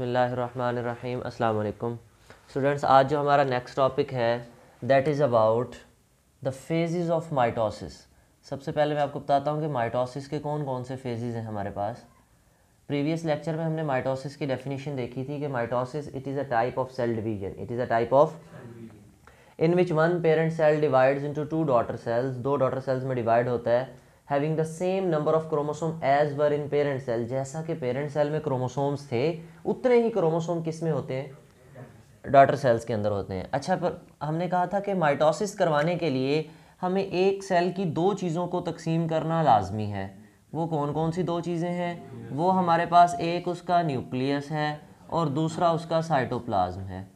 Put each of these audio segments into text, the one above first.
बसमीम अल्लाम स्टूडेंट्स आज जो हमारा नेक्स्ट टॉपिक है that is about the phases of mitosis सबसे पहले मैं आपको बताता हूँ कि माइटोसिस के कौन कौन से फेजेस हैं हमारे पास प्रीवियस लेक्चर में हमने माइटोसिस की डेफिनेशन देखी थी कि mitosis it is a type of cell division it is a type of in which one parent cell divides into two daughter cells दो डॉटर सेल्स में डिवाइड होता है having the same number of chromosome as were in parent cell जैसा कि parent cell में chromosomes थे उतने ही chromosome किस में होते हैं डॉटर सेल्स के अंदर होते हैं अच्छा पर हमने कहा था कि माइटोसिस करवाने के लिए हमें एक सेल की दो चीज़ों को तकसीम करना लाजमी है वो कौन कौन सी दो चीज़ें हैं वो हमारे पास एक उसका न्यूक्लियस है और दूसरा उसका साइटोप्लाज्म है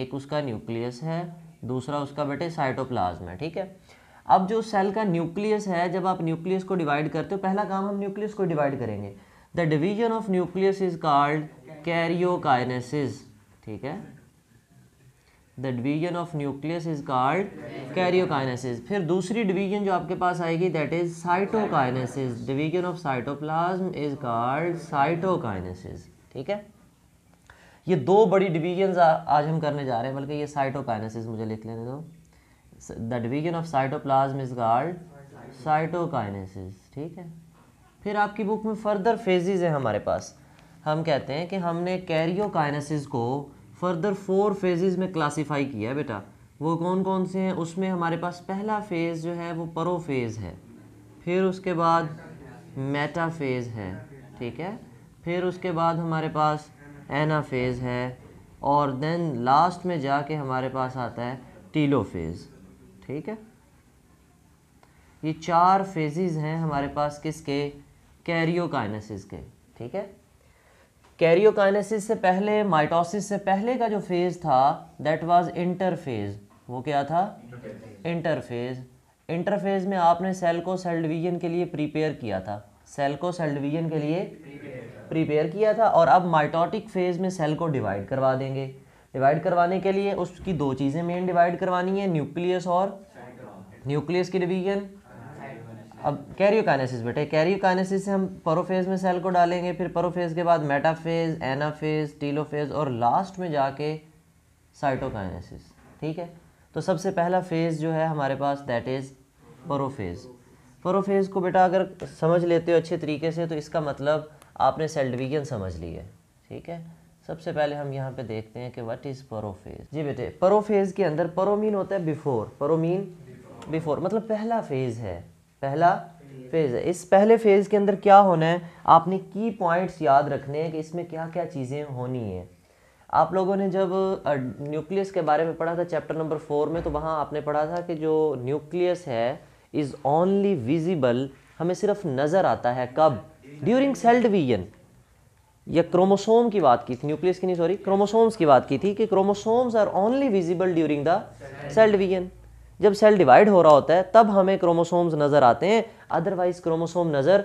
एक उसका न्यूक्लियस है दूसरा उसका बेटे साइटोप्लाज्म है ठीक है अब जो सेल का न्यूक्लियस है जब आप न्यूक्लियस को डिवाइड करते हो पहला काम हम न्यूक्लियस को डिवाइड करेंगे the division of nucleus is called karyokinesis ठीक है the division of nucleus is called karyokinesis फिर दूसरी डिवीजन जो आपके पास आएगी that is cytokinesis division of cytoplasm is called cytokinesis ठीक है ये दो बड़ी डिवीजन आज हम करने जा रहे हैं बल्कि ये साइटोकाइनेसिस मुझे लिख लेने दो the division of cytoplasm is called cytokinesis ठीक है फिर आपकी बुक में फर्दर फेजेस हैं हमारे पास हम कहते हैं कि हमने कैरियोकाइनेसिस को फर्दर फोर फेजेस में क्लासिफाई किया है बेटा वो कौन कौन से हैं उसमें हमारे पास पहला फेज़ जो है वो परोफेज है फिर उसके बाद मेटाफेज है ठीक है फिर उसके बाद हमारे पास एनाफेज है और देन लास्ट में जाके हमारे पास आता है टीलोफेज़ ठीक है ये चार फेजेस हैं हमारे पास किसके कैरियोकाइनेसिस के ठीक है कैरियोकाइनेसिस से पहले माइटोसिस से पहले का जो फेज़ था दैट वाज इंटरफेज वो क्या था इंटरफेज इंटरफेज में आपने सेल को सेल डिवीजन के लिए प्रिपेयर किया था सेल को सेल डिवीजन के लिए प्रिपेयर किया था और अब माइटोटिक फेज में सेल को डिवाइड करवा देंगे डिवाइड करवाने के लिए उसकी दो चीज़ें मेन डिवाइड करवानी है न्यूक्लियस और न्यूक्लियस की डिवीजन अब कैरियोकाइनेसिस बेटे कैरियोकाइनेसिस से हम परोफेज में सेल को डालेंगे फिर परोफेज के बाद मेटाफेज एनाफेज टीलोफेज और लास्ट में जाके साइटोकाइनेसिस ठीक है तो सबसे पहला फेज़ जो है हमारे पास दैट इज़ परोफेज परोफेज को बेटा अगर समझ लेते हो अच्छे तरीके से तो इसका मतलब आपने सेल डिवीजन समझ ली है ठीक है सबसे पहले हम यहाँ पे देखते हैं कि व्हाट इज़ परोफेज जी बेटे परोफेज के अंदर परोमीन होता है बिफोर परोमीन बिफोर मतलब पहला फेज़ है पहला फेज़ है इस पहले फेज़ के अंदर क्या होना है आपने की पॉइंट्स याद रखने हैं कि इसमें क्या क्या चीज़ें होनी हैं आप लोगों ने जब न्यूक्लियस के बारे में पढ़ा था चैप्टर नंबर फोर में तो वहाँ आपने पढ़ा था कि जो न्यूक्लियस है इज़ ओनली विजिबल हमें सिर्फ नज़र आता है कब ड्यूरिंग सेल डिवीजन या क्रोमोसोम की बात की थी न्यूक्लियस की नहीं सॉरी क्रोमोसोम्स की बात की थी कि chromosomes are only visible during the cell division जब सेल डिवाइड हो रहा होता है तब हमें क्रोमोसोम्स नज़र आते हैं अदरवाइज क्रोमोसोम नज़र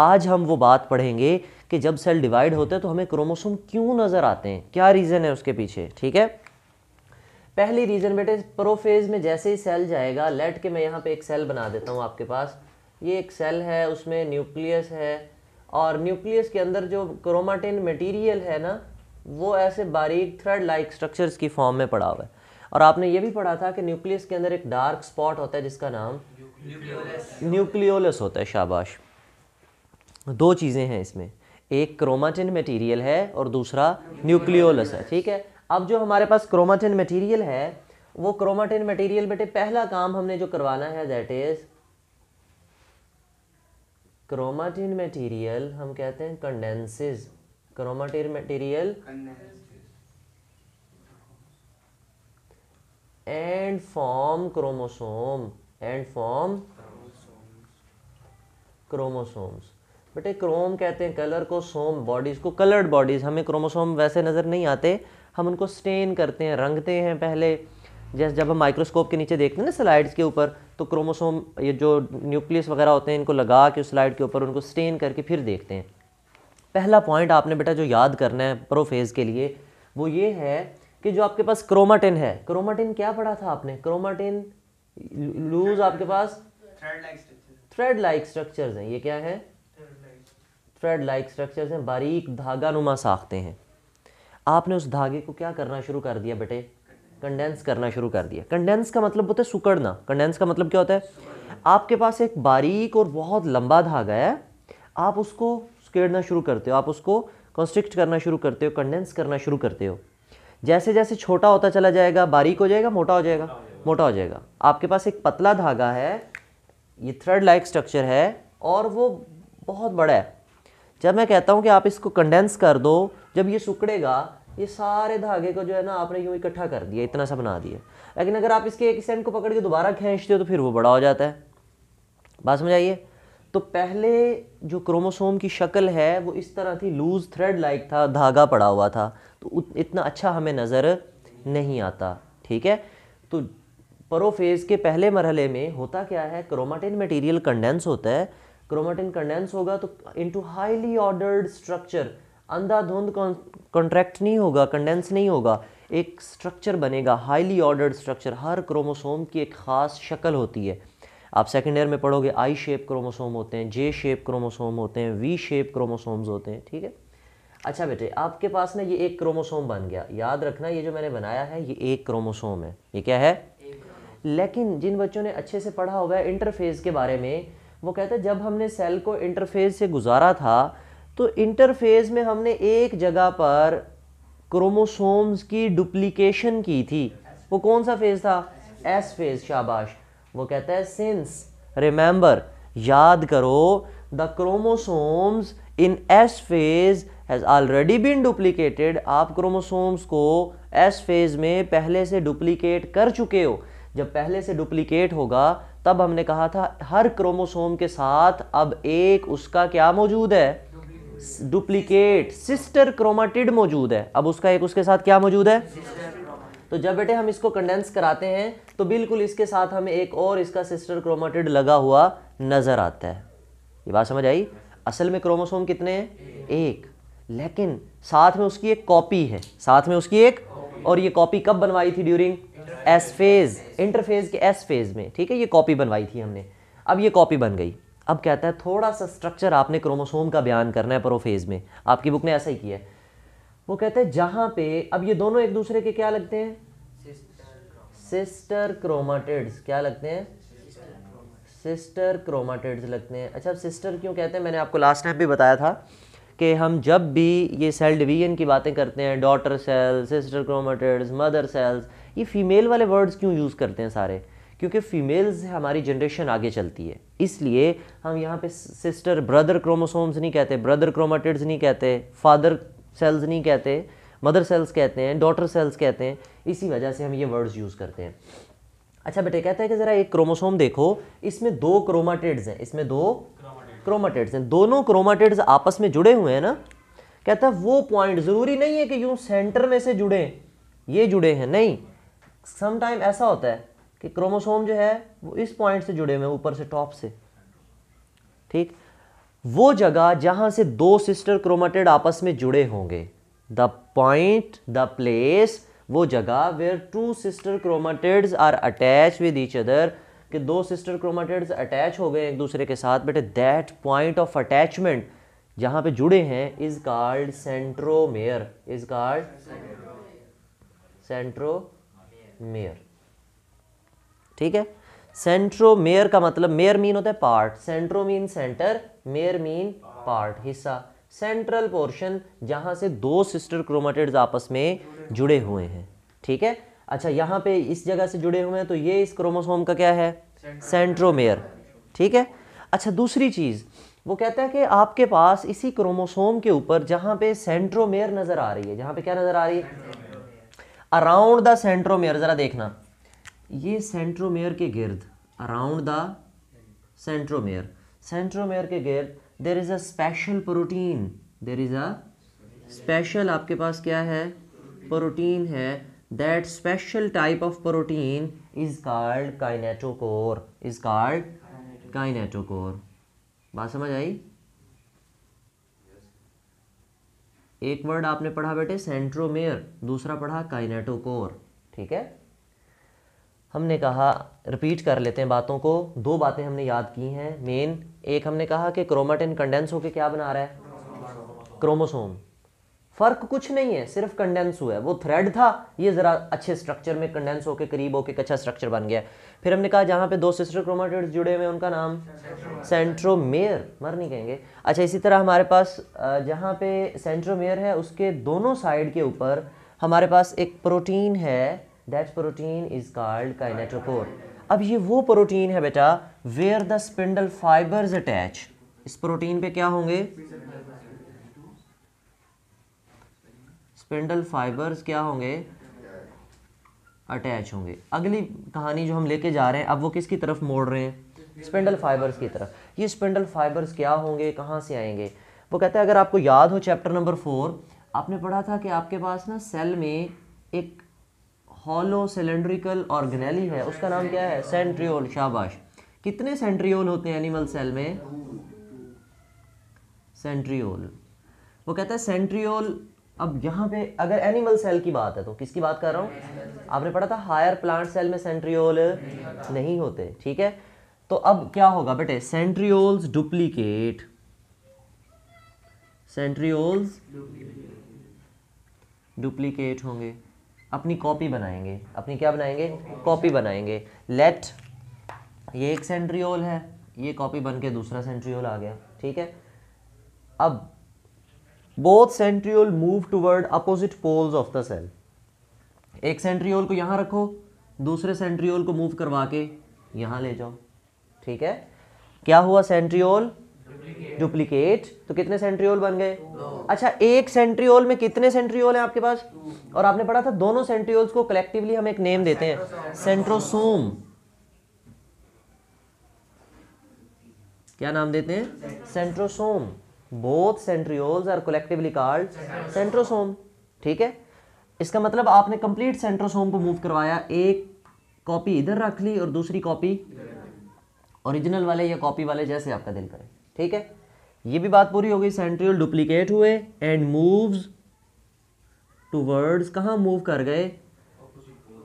आज हम वो बात पढ़ेंगे कि जब सेल डिवाइड होते हैं तो हमें क्रोमोसोम क्यों नज़र आते हैं क्या रीज़न है उसके पीछे ठीक है पहली रीज़न बेटे प्रोफेज में जैसे ही सेल जाएगा लेट के मैं यहाँ पे एक सेल बना देता हूँ आपके पास ये एक सेल है उसमें न्यूक्लियस है और न्यूक्लियस के अंदर जो क्रोमाटिन मटेरियल है ना वो ऐसे बारीक थ्रेड लाइक स्ट्रक्चर्स की फॉर्म में पड़ा हुआ है और आपने ये भी पढ़ा था कि न्यूक्लियस के अंदर एक डार्क स्पॉट होता है जिसका नाम न्यूक्लियोलस होता है शाबाश दो चीज़ें हैं इसमें एक क्रोमाटिन मटेरियल है और दूसरा न्यूक्लियोलस है ठीक है अब जो हमारे पास क्रोमाटिन मटेरियल है वो क्रोमाटिन मटेरियल बेटे पहला काम हमने जो करवाना है दैट इज़ क्रोमाटिन मटेरियल हम कहते हैं condenses chromatin material and form chromosome and form chromosomes बेटे क्रोम कहते हैं कलर को सोम बॉडीज़ को कलर्ड बॉडीज़ हमें क्रोमोसोम वैसे नज़र नहीं आते हम उनको स्टेन करते हैं रंगते हैं पहले जैसे जब हम माइक्रोस्कोप के नीचे देखते हैं ना स्लाइड्स के ऊपर तो क्रोमोसोम ये जो न्यूक्लियस वगैरह होते हैं इनको लगा के उस स्लाइड के ऊपर उनको स्टेन करके फिर देखते हैं पहला पॉइंट आपने बेटा जो याद करना है प्रोफेज के लिए वो ये है कि जो आपके पास क्रोमाटिन है क्रोमाटिन क्या पढ़ा था आपने क्रोमाटिन लूज आपके पास थ्रेड लाइक स्ट्रक्चर्स हैं ये क्या है थ्रेड लाइक स्ट्रक्चर्स हैं बारीक धागा नुमा साखते हैं आपने उस धागे को क्या करना शुरू कर दिया बेटे कंडेंस करना शुरू कर दिया कंडेंस का मतलब होता है सुकड़ना कंडेंस का मतलब क्या होता है आपके पास एक बारीक और बहुत लंबा धागा है आप उसको सुकेड़ना शुरू करते हो आप उसको कंस्ट्रिक्ट करना शुरू करते हो कंडेंस करना शुरू करते हो जैसे जैसे छोटा होता चला जाएगा बारीक हो जाएगा मोटा हो जाएगा मोटा हो जाएगा आपके पास एक पतला धागा है ये थ्रेड लाइक स्ट्रक्चर है और वो बहुत बड़ा है जब मैं कहता हूँ कि आप इसको कंडेंस कर दो जब ये सुकड़ेगा ये सारे धागे को जो है ना आपने यूँ इकट्ठा कर दिया इतना सा बना दिया लेकिन अगर आप इसके एक सेंड को पकड़ के दोबारा खींचते हो तो फिर वो बड़ा हो जाता है बात समझ आइए तो पहले जो क्रोमोसोम की शक्ल है वो इस तरह थी लूज़ थ्रेड लाइक था धागा पड़ा हुआ था तो इतना अच्छा हमें नज़र नहीं आता ठीक है तो परोफेज के पहले मरहले में होता क्या है क्रोमाटिन मटेरियल कंडेंस होता है क्रोमाटिन कंडेंस होगा तो इनटू हाईली ऑर्डर्ड स्ट्रक्चर अंधाधुंध कॉन्ट्रैक्ट नहीं होगा कंडेंस नहीं होगा एक स्ट्रक्चर बनेगा हाईली ऑर्डर्ड स्ट्रक्चर हर क्रोमोसोम की एक ख़ास शक्ल होती है आप सेकेंड ईयर में पढ़ोगे आई शेप क्रोमोसोम होते हैं जे शेप क्रोमोसोम होते हैं वी शेप क्रोमोसोम्स होते हैं ठीक है अच्छा बेटे आपके पास ना ये एक क्रोमोसोम बन गया याद रखना ये जो मैंने बनाया है ये एक क्रोमोसोम है ये क्या है लेकिन जिन बच्चों ने अच्छे से पढ़ा हुआ है इंटरफेज के बारे में वो कहते हैं जब हमने सेल को इंटरफेज से गुजारा था तो इंटरफेज में हमने एक जगह पर क्रोमोसोम्स की डुप्लीकेशन की थी वो कौन सा फेज था एस फेज शाबाश वो कहता है सिंस रिमेंबर याद करो the chromosomes in S phase has already been duplicated आप क्रोमोसोम्स को एस फेज में पहले से डुप्लीकेट कर चुके हो जब पहले से डुप्लीकेट होगा तब हमने कहा था हर क्रोमोसोम के साथ अब एक उसका क्या मौजूद है डुप्लीकेट सिस्टर क्रोमाटिड मौजूद है अब उसका एक उसके साथ क्या मौजूद है तो जब बेटे हम इसको कंडेंस कराते हैं तो बिल्कुल इसके साथ हमें एक और इसका सिस्टर क्रोमाटिड लगा हुआ नज़र आता है ये बात समझ आई असल में क्रोमोसोम कितने हैं एक लेकिन साथ में उसकी एक कॉपी है साथ में उसकी एक और ये कॉपी कब बनवाई थी ड्यूरिंग एस फेज इंटरफेज के एस फेज में ठीक है ये कॉपी बनवाई थी हमने अब ये कॉपी बन गई अब कहता है थोड़ा सा स्ट्रक्चर आपने क्रोमोसोम का बयान करना है प्रोफेज में आपकी बुक ने ऐसा ही किया है वो कहते हैं जहाँ पे अब ये दोनों एक दूसरे के क्या लगते हैं सिस्टर क्रोमाटिड्स क्या लगते हैं सिस्टर क्रोमाटिड्स लगते हैं अच्छा सिस्टर क्यों कहते हैं मैंने आपको लास्ट टाइम भी बताया था कि हम जब भी ये सेल डिवीजन की बातें करते हैं daughter cell sister chromatids mother cells ये फीमेल वाले वर्ड्स क्यों यूज़ करते हैं सारे क्योंकि फ़ीमेल्स से हमारी जनरेशन आगे चलती है इसलिए हम यहाँ पे सिस्टर ब्रदर क्रोमोसोम्स नहीं कहते ब्रदर क्रोमाटिड्स नहीं कहते फादर सेल्स नहीं कहते मदर सेल्स कहते हैं डॉटर सेल्स कहते हैं इसी वजह से हम ये वर्ड्स यूज़ करते हैं अच्छा बेटे कहते हैं कि ज़रा एक क्रोमोसोम देखो इसमें दो क्रोमाटिड्स हैं इसमें दो क्रोमाटिड्स हैं दोनों क्रोमाटिड्स आपस में जुड़े हुए हैं ना कहता है वो पॉइंट ज़रूरी नहीं है कि यूँ सेंटर में से जुड़े ये जुड़े हैं नहीं समटाइम ऐसा होता है कि क्रोमोसोम जो है वो इस पॉइंट से जुड़े हुए हैं ऊपर से टॉप से ठीक वो जगह जहां से दो सिस्टर क्रोमेटेड आपस में जुड़े होंगे द पॉइंट द प्लेस वो जगह where two sister chromatid are attach with each other कि दो सिस्टर क्रोमेटेड अटैच हो गए एक दूसरे के साथ बेटे दैट पॉइंट ऑफ अटैचमेंट जहां पे जुड़े हैं is called centromere is called centromere ठीक है सेंट्रोमेयर का मतलब मेयर मीन होता है part centro mean centre mere mean part हिस्सा सेंट्रल पोर्शन जहां से दो सिस्टर क्रोमाटिड्स आपस में जुड़े हुए हैं ठीक है अच्छा यहां पे इस जगह से जुड़े हुए हैं तो ये इस क्रोमोसोम का क्या है सेंट्रोमेयर ठीक है अच्छा दूसरी चीज़ वो कहता है कि आपके पास इसी क्रोमोसोम के ऊपर जहां पे सेंट्रोमेयर नज़र आ रही है जहां पे क्या नज़र आ रही है अराउंड द सेंट्रोमेयर ज़रा देखना ये सेंट्रोमेयर के गिर्द अराउंड द सेंट्रोमेयर सेंट्रोमेयर के गिर्द there is a special protein there is a special आपके पास क्या है प्रोटीन है that special type of protein is called kinetochore is called kinetochore बात समझ आई एक वर्ड आपने पढ़ा बेटे सेंट्रोमेयर दूसरा पढ़ा काइनेटोकोर ठीक है हमने कहा रिपीट कर लेते हैं बातों को दो बातें हमने याद की हैं मेन एक हमने कहा कि क्रोमाटिन कंडेंस होकर क्या बना रहा है क्रोमोसोम फ़र्क कुछ नहीं है सिर्फ कंडेंस हुआ है वो थ्रेड था ये ज़रा अच्छे स्ट्रक्चर में कंडेंस होकर करीब होकर अच्छा स्ट्रक्चर बन गया फिर हमने कहा जहाँ पे दो सिस्टर क्रोमाटिड जुड़े हुए उनका नाम सेंट्रोमेयर मर नहीं कहेंगे अच्छा इसी तरह हमारे पास जहाँ पे सेंट्रोमेयर है उसके दोनों साइड के ऊपर हमारे पास एक प्रोटीन है that protein is called kinetochore अब ये वो प्रोटीन है बेटा where the spindle fibres attach इस प्रोटीन पे क्या होंगे स्पिंडल फाइबर्स क्या होंगे अटैच होंगे अगली कहानी जो हम लेके जा रहे हैं अब वो किसकी तरफ मोड़ रहे हैं स्पिंडल फाइबर्स की तरफ ये स्पिंडल फाइबर्स क्या होंगे कहाँ से आएंगे वो कहते हैं अगर आपको याद हो चैप्टर नंबर फोर आपने पढ़ा था कि आपके पास ना सेल में एक हॉलो सिलेंड्रिकल ऑर्गेनेली है उसका नाम क्या है सेंट्रियोल शाबाश कितने सेंट्रियोल होते हैं एनिमल सेल में सेंट्रियोल वो कहता है सेंट्रियोल अब यहाँ पे अगर एनिमल सेल की बात है तो किसकी बात कर रहा हूँ आपने पढ़ा था हायर प्लांट सेल में सेंट्रियोल नहीं होते ठीक है तो अब क्या होगा बेटे सेंट्रियोल्स डुप्लीकेट सेंट्रियोल्स डुप्लीकेट होंगे अपनी कॉपी बनाएंगे अपनी क्या बनाएंगे कॉपी बनाएंगे लेट ये एक सेंट्रियोल है ये कॉपी बन के दूसरा सेंट्रियोल आ गया ठीक है अब both centriole move toward opposite poles of the cell एक सेंट्रियोल को यहां रखो दूसरे सेंट्रियोल को मूव करवा के यहां ले जाओ ठीक है क्या हुआ सेंट्रियोल डुप्लीकेट तो कितने सेंट्रियोल बन गए अच्छा एक सेंट्रियोल में कितने सेंट्रियोल हैं आपके पास और आपने पढ़ा था दोनों सेंट्रियोल्स को कलेक्टिवली हम एक नेम देते हैं सेंट्रोसोम क्या नाम देते हैं centrosome both centrioles are collectively called centrosome ठीक है इसका मतलब आपने कंप्लीट सेंट्रोसोम को मूव करवाया एक कॉपी इधर रख ली और दूसरी कॉपी ओरिजिनल वाले या कॉपी वाले जैसे आपका दिल करे ठीक है ये भी बात पूरी हो गई सेंट्रियल डुप्लीकेट हुए एंड मूव्स टूवर्ड्स कहाँ मूव कर गए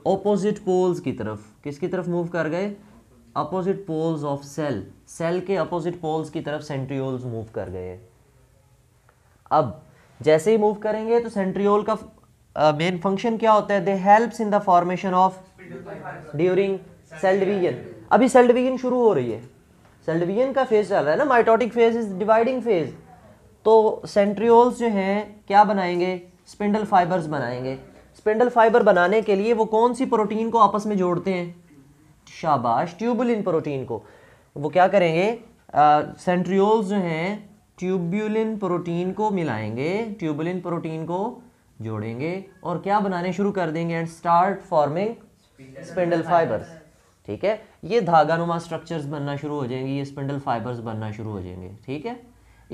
ऑपोजिट पोल्स की तरफ किसकी तरफ मूव कर गए opposite poles of cell cell के अपोजिट पोल्स की तरफ सेंट्रियोल्स मूव कर गए अब जैसे ही मूव करेंगे तो सेंट्रियोल का मेन uh, फंक्शन क्या होता है they helps in the formation of during cell division अभी सेल डिवीजन शुरू हो रही है सेल्डवियन का फेज चल रहा है ना mitotic phase is dividing phase तो सेंट्रियोल्स जो हैं क्या बनाएंगे स्पिंडल फाइबर्स बनाएंगे स्पिंडल फाइबर बनाने के लिए वो कौन सी प्रोटीन को आपस में जोड़ते हैं शाबाश ट्यूबुलिन प्रोटीन को वो क्या करेंगे सेंट्रियोल्स जो हैं ट्यूबुलिन प्रोटीन को मिलाएंगे ट्यूबुलिन प्रोटीन को जोड़ेंगे और क्या बनाने शुरू कर देंगे and start forming spindle fibres ठीक है ये धागानुमा स्ट्रक्चर्स बनना शुरू हो जाएंगे ये स्पिंडल फाइबर्स बनना शुरू हो जाएंगे ठीक है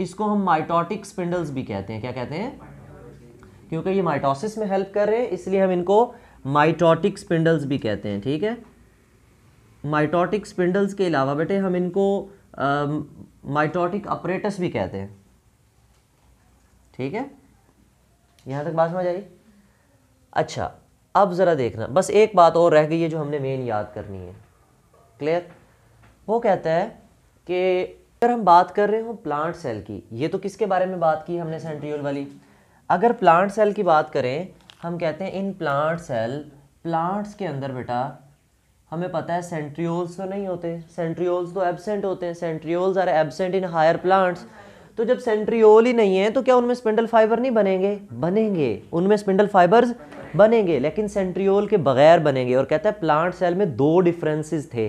इसको हम माइटोटिक स्पिंडल्स भी कहते हैं क्या कहते हैं क्योंकि ये माइटोसिस में हेल्प कर रहे हैं इसलिए हम इनको माइटोटिक स्पिंडल्स भी कहते हैं ठीक है माइटोटिक स्पिंडल्स के अलावा बेटे हम इनको माइटोटिक अपरेटस भी कहते हैं ठीक है यहाँ तक बात समझ आई अच्छा अब ज़रा देखना बस एक बात और रह गई है जो हमने मेन याद करनी है क्लियर वो कहता है कि अगर हम बात कर रहे हो प्लांट सेल की ये तो किसके बारे में बात की हमने सेंट्रियोल वाली अगर प्लांट सेल की बात करें हम कहते हैं इन प्लांट सेल प्लांट्स के अंदर बेटा हमें पता है सेंट्रियोल्स तो नहीं होते सेंट्रियोल्स तो एबसेंट होते हैं centrioles are absent in higher plants तो जब सेंट्रियोल ही नहीं है तो क्या उनमें स्पिंडल फाइबर नहीं बनेंगे बनेंगे उनमें स्पिंडल फाइबर्स बनेंगे लेकिन सेंट्रियोल के बगैर बनेंगे और कहता है प्लांट सेल में दो डिफरेंसेस थे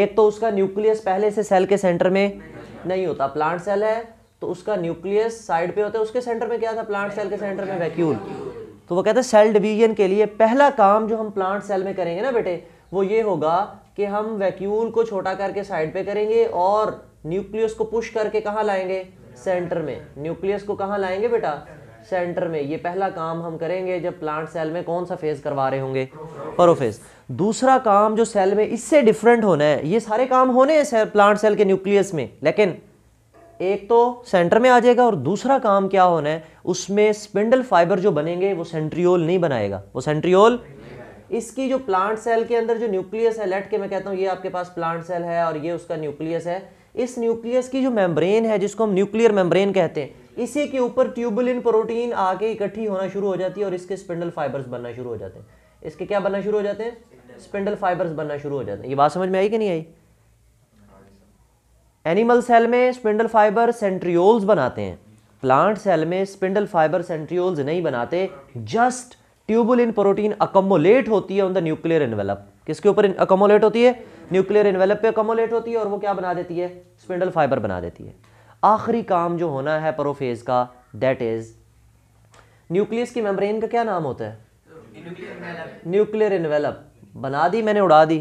एक तो उसका न्यूक्लियस पहले से सेल के सेंटर में नहीं होता प्लांट सेल है तो उसका न्यूक्लियस साइड पे होता है उसके सेंटर में क्या था प्लांट सेल के सेंटर में वैक्यूल तो वो कहते हैं सेल डिवीजन के लिए पहला काम जो हम प्लांट सेल में करेंगे ना बेटे वो ये होगा कि हम वैक्यूल को छोटा करके साइड पे करेंगे और न्यूक्लियस को पुश करके कहाँ लाएंगे सेंटर में न्यूक्लियस को कहाँ लाएंगे बेटा सेंटर में ये पहला काम हम करेंगे जब प्लांट सेल में कौन सा फेज़ करवा रहे होंगे प्रोफेज दूसरा काम जो सेल में इससे डिफरेंट होना है ये सारे काम होने हैं सेल, प्लांट सेल के न्यूक्लियस में लेकिन एक तो सेंटर में आ जाएगा और दूसरा काम क्या होना है उसमें स्पिंडल फाइबर जो बनेंगे वो सेंट्रियोल नहीं बनाएगा वो सेंट्रियोल इसकी जो प्लांट सेल के अंदर जो न्यूक्लियस है लेट के मैं कहता हूँ ये आपके पास प्लांट सेल है और ये उसका न्यूक्लियस है इस न्यूक्लियस की जो मेम्ब्रेन है जिसको हम न्यूक्लियर मेम्ब्रेन कहते हैं इसी के ऊपर ट्यूबुलिन प्रोटीन आके इकट्ठी होना शुरू हो जाती है और इसके स्पिंडल फाइबर्स बनना शुरू हो जाते हैं इसके क्या बनना शुरू हो जाते हैं स्पिंडल फाइबर्स बनना शुरू हो जाते हैं ये बात समझ में आई कि नहीं आई एनिमल सेल में स्पिंडल फाइबर सेंट्रियोल्स बनाते हैं प्लांट सेल में स्पिंडल फाइबर सेंट्रियोल्स नहीं बनाते जस्ट ट्यूबुलिन प्रोटीन अकोमोलेट होती है ऑन द न्यूक्लियर एनवेलप किसके ऊपर अकोमोलेट होती है न्यूक्लियर एनवेलप पे अकोमोलेट होती है और वो क्या बना देती है स्पिंडल फाइबर बना देती है आखिरी काम जो होना है प्रोफेज का दैट इज़ न्यूक्लियस की मेम्ब्रेन का क्या नाम होता है न्यूक्लियर इन्वेलप बना दी मैंने उड़ा दी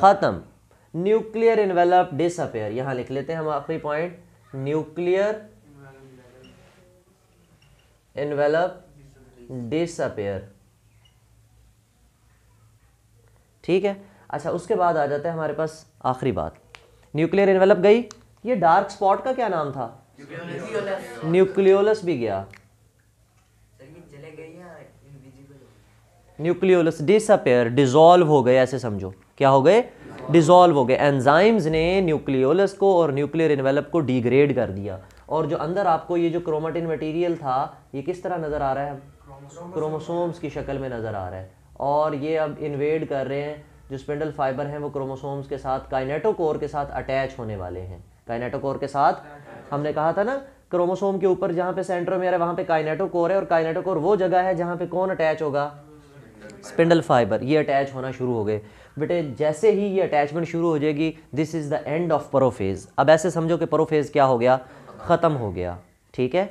ख़त्म न्यूक्लियर इन्वेलप डिसअपेयर यहां लिख लेते हैं हम आखिरी पॉइंट न्यूक्लियर इन्वेलप डिसअपेयर ठीक है अच्छा उसके बाद आ जाता है हमारे पास आखिरी बात न्यूक्लियर इन्वेलप गई ये डार्क स्पॉट का क्या नाम था न्यूक्लियोलस भी गया न्यूक्लियोलस डिसअपेयर डिजोल्व हो गए ऐसे समझो क्या हो गए डिजोल्व हो गए एंजाइम्स ने न्यूक्लियोलस को और न्यूक्लियर इन्वेलप को डिग्रेड कर दिया और जो अंदर आपको ये जो क्रोमाटिन मटेरियल था ये किस तरह नज़र आ रहा है क्रोमोसोम्स की शक्ल में नज़र आ रहा है और ये अब इन्वेड कर रहे हैं जो स्पिंडल फाइबर हैं वो क्रोमोसोम्स के साथ काइनेटोकोर के साथ अटैच होने वाले हैं काइनेटोकोर के साथ हमने कहा था ना क्रोमोसोम के ऊपर जहां पे सेंट्रोमेयर है वहां पे काइनेटोकोर है और काइनेटोकोर वो जगह है जहां पे कौन अटैच होगा स्पिंडल फाइबर ये अटैच होना शुरू हो गए बेटे जैसे ही ये अटैचमेंट शुरू हो जाएगी this is the end of prophase अब ऐसे समझो कि परोफेज क्या हो गया ख़त्म हो गया ठीक है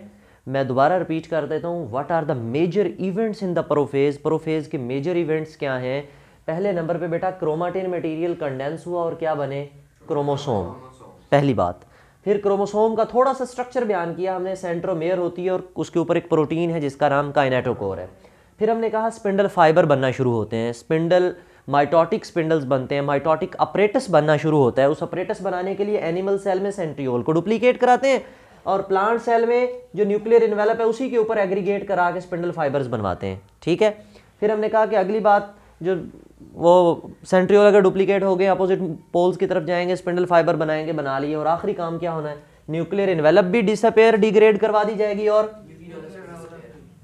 मैं दोबारा रिपीट कर देता हूँ what are the major events in the prophase prophase के मेजर इवेंट्स क्या हैं पहले नंबर पे बेटा क्रोमाटिन मटेरियल कंडेंस हुआ और क्या बने क्रोमोसोम पहली बात फिर क्रोमोसोम का थोड़ा सा स्ट्रक्चर बयान किया हमने सेंट्रोमेयर होती है और उसके ऊपर एक प्रोटीन है जिसका नाम काइनेटोकोर है फिर हमने कहा स्पिंडल फाइबर बनना शुरू होते हैं स्पिंडल माइटोटिक स्पिंडल्स बनते हैं माइटोटिक अपरेटस बनना शुरू होता है उस अपरेटस बनाने के लिए एनिमल सेल में सेंट्रियोल को डुप्लीकेट कराते हैं और प्लांट सेल में जो न्यूक्लियर इन्वेलप है उसी के ऊपर एग्रीगेट करा के स्पिंडल फाइबर्स बनवाते हैं ठीक है फिर हमने कहा कि अगली बात जो वो सेंट्रियोल अगर डुप्लीकेट हो गए अपोजिट पोल्स की तरफ जाएंगे स्पिंडल फाइबर बनाएंगे बना लिए और आखिरी काम क्या होना है न्यूक्लियर इन्वेलप भी डिसअपेयर डिग्रेड करवा दी जाएगी और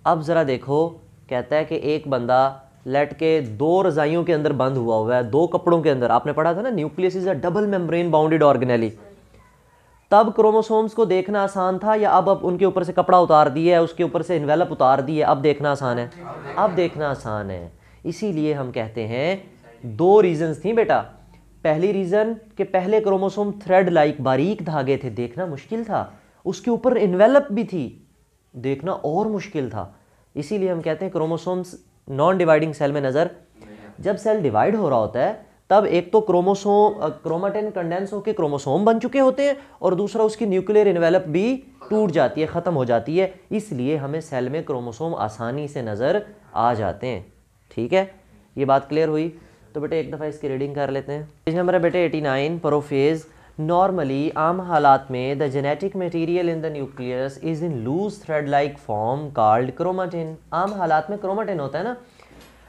अब ज़रा देखो कहता है कि एक बंदा लेट के दो रजाइयों के अंदर बंद हुआ हुआ है दो कपड़ों के अंदर आपने पढ़ा था ना nucleus is a double membrane bounded organelle तब क्रोमोसोम्स को देखना आसान था या अब अब उनके ऊपर से कपड़ा उतार दिया है उसके ऊपर से इन्वेलप उतार दिया है अब देखना आसान है अब देखना आसान है इसीलिए हम कहते हैं दो रीजंस थी बेटा पहली रीज़न के पहले क्रोमोसोम थ्रेड लाइक बारीक धागे थे देखना मुश्किल था उसके ऊपर इन्वेलप भी थी देखना और मुश्किल था इसीलिए हम कहते हैं क्रोमोसोम्स नॉन डिवाइडिंग सेल में नज़र जब सेल डिवाइड हो रहा होता है तब एक तो क्रोमोसोम क्रोमाटेन कंडेंस होकर क्रोमोसोम बन चुके होते हैं और दूसरा उसकी न्यूक्लियर इन्वेलप भी टूट जाती है ख़त्म हो जाती है इसलिए हमें सेल में क्रोमोसोम आसानी से नज़र आ जाते हैं ठीक है ये बात क्लियर हुई तो बेटे एक दफ़ा इसकी रीडिंग कर लेते हैं पेज नंबर है बेटे 89 प्रोफेज नॉर्मली आम हालात में the genetic material in the nucleus is in loose thread like form called chromatin आम हालात में क्रोमाटिन होता है ना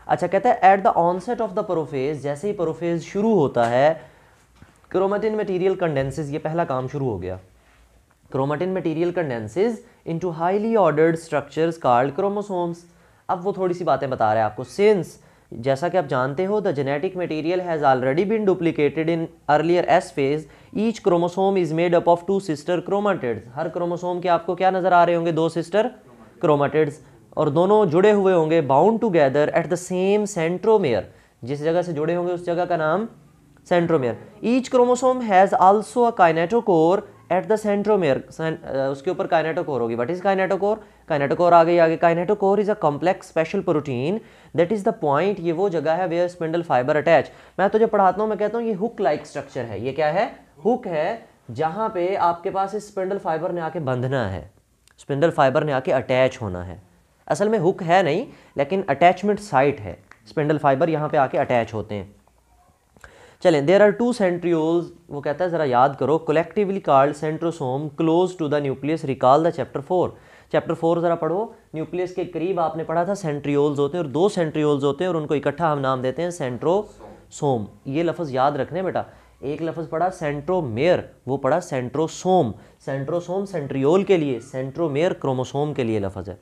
अच्छा कहता है at the onset of the prophase जैसे ही प्रोफेज शुरू होता है क्रोमाटिन मटीरियल कंडेंसिस ये पहला काम शुरू हो गया chromatin condenses in into highly ordered structures called chromosomes अब वो थोड़ी सी बातें बता रहा है आपको सिंस जैसा कि आप जानते हो the genetic material has already been duplicated in earlier S phase each chromosome is made up of two sister chromatids हर क्रोमोसोम के आपको क्या नज़र आ रहे होंगे दो सिस्टर क्रोमाटेड्स और दोनों जुड़े हुए होंगे bound together at the same centromere जिस जगह से जुड़े होंगे उस जगह का नाम centromere each chromosome has also a kinetochore at the centromere उसके ऊपर काइनेटोकोर होगी वट इज काइनेटोकोर काइनेटोकोर आ गई आगे kinetochore is a complex special protein that is the point ये वो जगह है वेयर स्पिंडल फाइबर अटैच मैं तो जब पढ़ाता हूँ मैं कहता हूँ ये हुक लाइक स्ट्रक्चर है ये क्या है हुक है जहाँ पे आपके पास इस स्पिंडल फाइबर ने आके बंधना है स्पिंडल फाइबर ने आके अटैच होना है असल में हुक है नहीं लेकिन अटैचमेंट साइट है स्पिंडल फाइबर यहाँ पे आके अटैच होते हैं चलें देर आर टू सेंट्रियोल्स वो कहता है ज़रा याद करो collectively called centrosome close to the nucleus recall the chapter four chapter four ज़रा पढ़ो न्यूक्लियस के करीब आपने पढ़ा था सेंट्रियोल्स होते हैं और दो सेंट्रियोल्स होते हैं और उनको इकट्ठा हम नाम देते हैं सेंट्रोसोम ये लफ्ज़ याद रखने बेटा एक लफ्ज़ पढ़ा सेंट्रोमेयर वो पढ़ा सेंट्रोसोम सेंट्रोसोम सेंट्रियोल के लिए सेंट्रोमेयर क्रोमोसोम के लिए लफ्ज़ है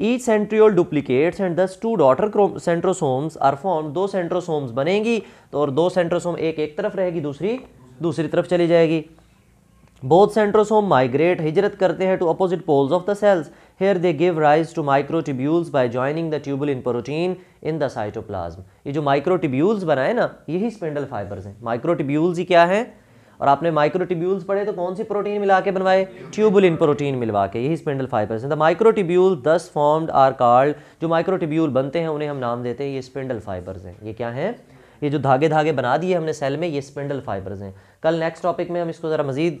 each centriole duplicates and thus two daughter centrosomes are form दो सेंट्रोसोम्स बनेंगी तो और दो सेंट्रोसोम एक एक तरफ रहेगी दूसरी दूसरी तरफ चली जाएगी बोथ सेंट्रोसोम माइग्रेट हिजरत करते हैं to opposite poles of the cells here they give rise to microtubules by joining the tubulin protein in the cytoplasm ये जो माइक्रोटिब्यूल्स बनाए ना यही स्पेंडल फाइबर्स हैं माइक्रोटिब्यूल्स ही क्या हैं और आपने माइक्रोटिब्यूल्स पढ़े तो कौन सी प्रोटीन मिला के बनवाए ट्यूबुलिन प्रोटीन मिलवा के यही स्पिंडल फाइबर्स हैं the microtubule thus formed are called जो माइक्रोटिब्यूल बनते हैं उन्हें हम नाम देते हैं ये स्पिंडल फाइबर्स हैं ये क्या है ये जो धागे धागे बना दिए हमने सेल में ये स्पिंडल फाइबर्स हैं कल नेक्स्ट टॉपिक में हम इसको ज़रा मजीद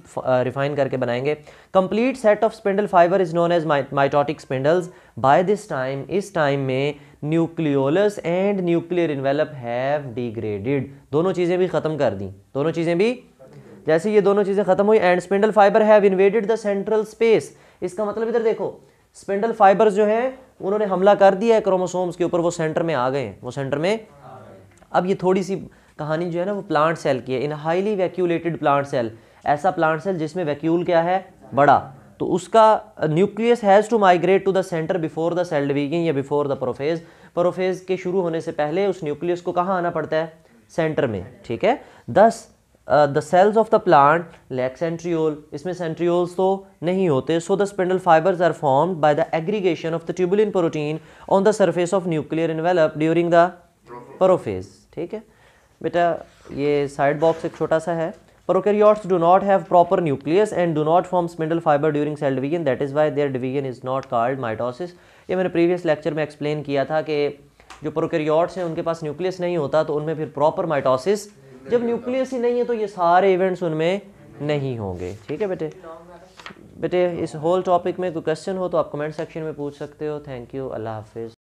रिफाइन करके बनाएंगे complete set of spindle fibre is known as mitotic spindles by this time इस टाइम में nucleolus and nuclear envelope have degraded दोनों चीज़ें भी ख़त्म कर दी दोनों चीज़ें भी जैसे ये दोनों चीज़ें खत्म हुई and spindle fibre have invaded the central space इसका मतलब इधर देखो स्पिंडल फाइबर्स जो हैं उन्होंने हमला कर दिया है क्रोमोसोम्स के ऊपर वो सेंटर में आ गए वो सेंटर में अब ये थोड़ी सी कहानी जो है ना वो प्लांट सेल की है in highly vacuolated plant cell ऐसा प्लांट सेल जिसमें वैक्यूल क्या है बड़ा तो उसका nucleus has to migrate to the centre before the cell division या बिफोर द प्रोफेज प्रोफेज के शुरू होने से पहले उस न्यूक्लियस को कहाँ आना पड़ता है सेंटर में ठीक है thus the cells of the plant lack centriole इसमें सेंट्रियोल्स तो नहीं होते so the spindle fibres are form by the aggregation of the tubulin protein on the surface of nuclear envelope during the prophase ठीक है बेटा ये side box एक छोटा सा है prokaryotes do not have proper nucleus and do not form spindle fibre during cell division that is why their division is not called mitosis ये मैंने प्रीवियस लेक्चर में एक्सप्लेन किया था कि जो प्रोकैरियोट्स हैं उनके पास न्यूक्लियस नहीं होता तो उनमें फिर प्रॉपर माइटोसिस जब न्यूक्लियस ही नहीं है तो ये सारे इवेंट्स उनमें नहीं होंगे ठीक है बेटे बेटे इस होल टॉपिक में कोई क्वेश्चन हो तो आप कमेंट सेक्शन में पूछ सकते हो थैंक यू अल्लाह हाफिज़